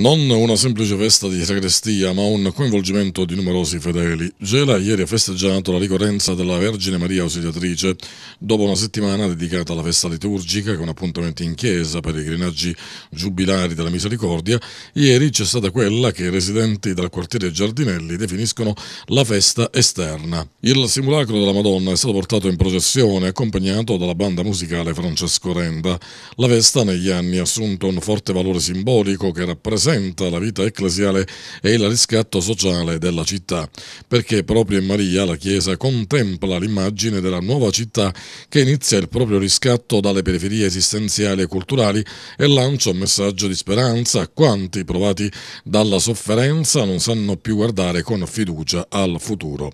Non una semplice festa di sagrestia, ma un coinvolgimento di numerosi fedeli. Gela ieri ha festeggiato la ricorrenza della Vergine Maria Ausiliatrice, dopo una settimana dedicata alla festa liturgica con appuntamenti in chiesa, pellegrinaggi giubilari della misericordia. Ieri c'è stata quella che i residenti del quartiere Giardinelli definiscono la festa esterna. Il simulacro della Madonna è stato portato in processione, accompagnato dalla banda musicale Francesco Renda. La festa negli anni ha assunto un forte valore simbolico che rappresenta rappresenta la vita ecclesiale e il riscatto sociale della città, perché proprio in Maria la Chiesa contempla l'immagine della nuova città che inizia il proprio riscatto dalle periferie esistenziali e culturali e lancia un messaggio di speranza a quanti, provati dalla sofferenza, non sanno più guardare con fiducia al futuro.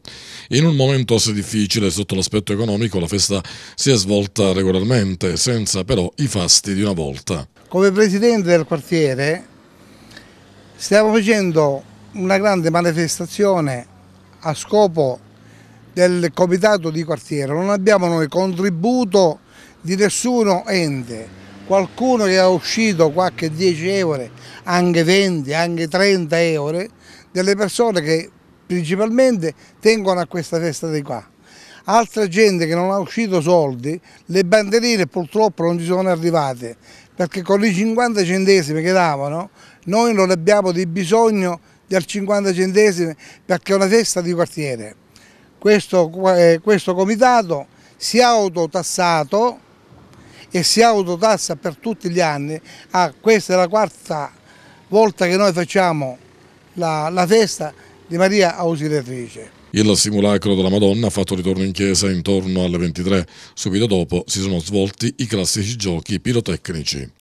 In un momento assai difficile sotto l'aspetto economico, la festa si è svolta regolarmente, senza però i fasti di una volta. Come presidente del quartiere Stiamo facendo una grande manifestazione a scopo del comitato di quartiere, non abbiamo noi contributo di nessuno ente, qualcuno che è uscito qualche 10 euro, anche 20, anche 30 euro, delle persone che principalmente tengono a questa festa di qua. Altra gente che non ha uscito soldi, le banderine purtroppo non ci sono arrivate, perché con i 50 centesimi che davano noi non abbiamo di bisogno del 50 centesimi perché è una festa di quartiere. Questo, eh, questo comitato si è autotassato e si autotassa per tutti gli anni. Ah, questa è la quarta volta che noi facciamo la, la festa di Maria Ausiliatrice. Il simulacro della Madonna ha fatto ritorno in chiesa intorno alle 23. Subito dopo si sono svolti i classici giochi pirotecnici.